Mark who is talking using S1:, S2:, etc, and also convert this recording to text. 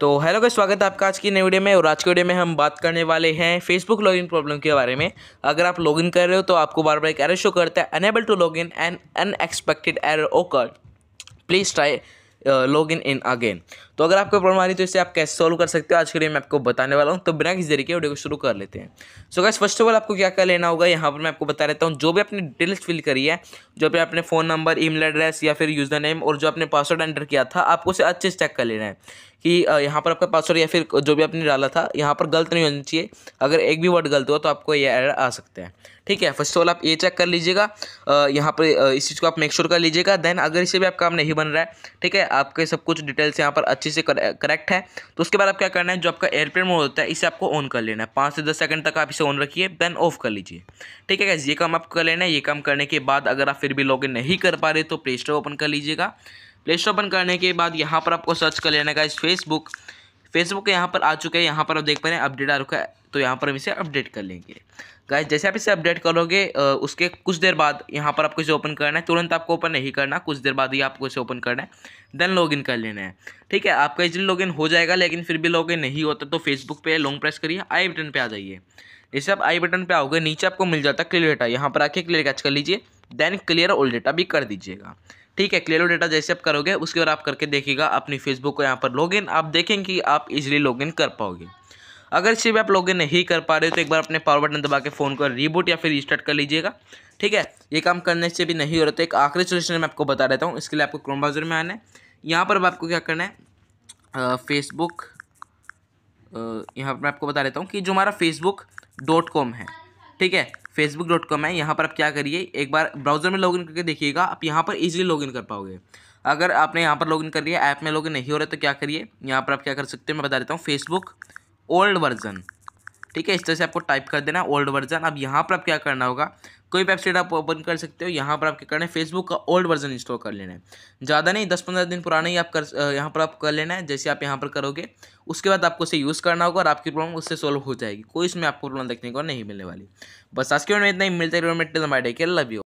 S1: तो हेलो का स्वागत है आपका आज की नई वीडियो में और आज की वीडियो में हम बात करने वाले हैं फेसबुक लॉगिन प्रॉब्लम के बारे में अगर आप लॉगिन कर रहे हो तो आपको बार बार एक एरर शो करता है unable to log in and unexpected error occur please try log in in again तो अगर आपको प्रॉब्लम आ रही है तो इसे आप कैसे सॉल्व कर सकते हो आज के लिए मैं आपको बताने वाला हूँ तो बिना किसी तरीके वीडियो को शुरू कर लेते हैं so guys first of all आपको क्या क्या लेना होगा यहाँ पर मैं आपको बता देता हूँ जो भी आपने डिटेल्स फिल करी है जो भी आपने फ़ोन नंबर ई एड्रेस या फिर यूज़र नेम और जो आपने पासवर्ड एंटर किया था आपको उसे अच्छे से चेक कर लेना है कि यहाँ पर आपका पासवर्ड या फिर जो भी आपने डाला था यहाँ पर गलत नहीं होना चाहिए अगर एक भी वर्ड गलत हुआ तो आपको ये एरर आ सकते हैं ठीक है फर्स्ट ऑफ ऑल आप ये चेक कर लीजिएगा यहाँ पर इस चीज़ को आप मेक श्योर कर लीजिएगा देन अगर इसे भी आपका काम नहीं बन रहा है ठीक है आपके सब कुछ डिटेल्स यहाँ पर अच्छे अच्छे से करेक्ट है तो उसके बाद आप क्या करना है जो आपका एयरप्लेन मोड होता है इसे आपको ऑन कर लेना है पाँच से दस सेकंड तक आप इसे ऑन रखिए देन ऑफ कर लीजिए ठीक है ये काम आप कर लेना है ये काम करने के बाद अगर आप फिर भी लॉग नहीं कर पा रहे तो प्ले स्टोर ओपन कर लीजिएगा प्ले स्टोर ओपन करने के बाद यहाँ पर आपको सर्च कर लेना है फेसबुक फेसबुक यहाँ पर आ चुके हैं यहाँ पर आप देख पा रहे हैं अपडेट आ रुका है तो यहाँ पर हम इसे अपडेट कर लेंगे गाइस जैसे आप इसे अपडेट करोगे उसके कुछ देर बाद यहाँ पर आपको इसे ओपन करना है तुरंत आपको ओपन नहीं करना कुछ देर बाद ही आपको इसे ओपन करना है देन लॉगिन कर लेना है ठीक है आपका इजिली लॉगिन हो जाएगा लेकिन फिर भी लॉगिन नहीं होता तो फेसबुक पे लॉन्ग प्रेस करिए आई बटन पे आ जाइए जैसे आप आई बटन पे आओगे नीचे आपको मिल जाता है क्लियर डेटा यहाँ पर आके क्लियर कैच कर लीजिए देन क्लियर ऑल डेटा भी कर दीजिएगा ठीक है क्लियर डेटा जैसे आप करोगे उसके बाद आप करके देखिएगा अपनी फेसबुक को यहाँ पर इन आप देखेंगे कि आप लॉग इन कर पाओगे अगर सिर्फ भी आप लॉगिन नहीं कर पा रहे हो तो एक बार अपने पावर बटन दबा के फ़ोन को रीबूट या फिर रिस्टार्ट कर लीजिएगा ठीक है ये काम करने से भी नहीं हो रहा तो एक आखिरी सोल्यूशन मैं आपको बता देता हूँ इसके लिए आपको क्रोम ब्राउज़र में आना है यहाँ पर आपको क्या करना है फेसबुक यहाँ पर मैं आपको बता देता हूँ कि जो हमारा फेसबुक डॉट कॉम है ठीक है फेसबुक डॉट कॉम है यहाँ पर आप क्या करिए एक बार ब्राउज़र में लॉगिन करके देखिएगा आप यहाँ पर इजीली लॉगिन कर पाओगे अगर आपने यहाँ पर लॉगिन कर लिया ऐप में लॉगिन नहीं हो रहा तो क्या करिए यहाँ पर आप क्या कर सकते हैं मैं बता देता हूँ फेसबुक ओल्ड वर्जन ठीक है इस तरह से आपको टाइप कर देना ओल्ड वर्जन अब यहाँ पर आप क्या करना होगा कोई वेबसाइट आप ओपन कर सकते हो यहाँ पर आप क्या करना है फेसबुक का ओल्ड वर्जन इंस्टॉल कर लेना है ज़्यादा नहीं दस पंद्रह दिन पुराना ही आप कर यहाँ पर आप कर लेना है जैसे आप यहाँ पर करोगे उसके बाद आपको उसे यूज़ करना होगा और आपकी प्रॉब्लम उससे सॉल्व हो जाएगी कोई इसमें आपको प्रॉब्लम देखने को नहीं मिलने वाली बस आज के में इतना ही मिलते रहो लव यू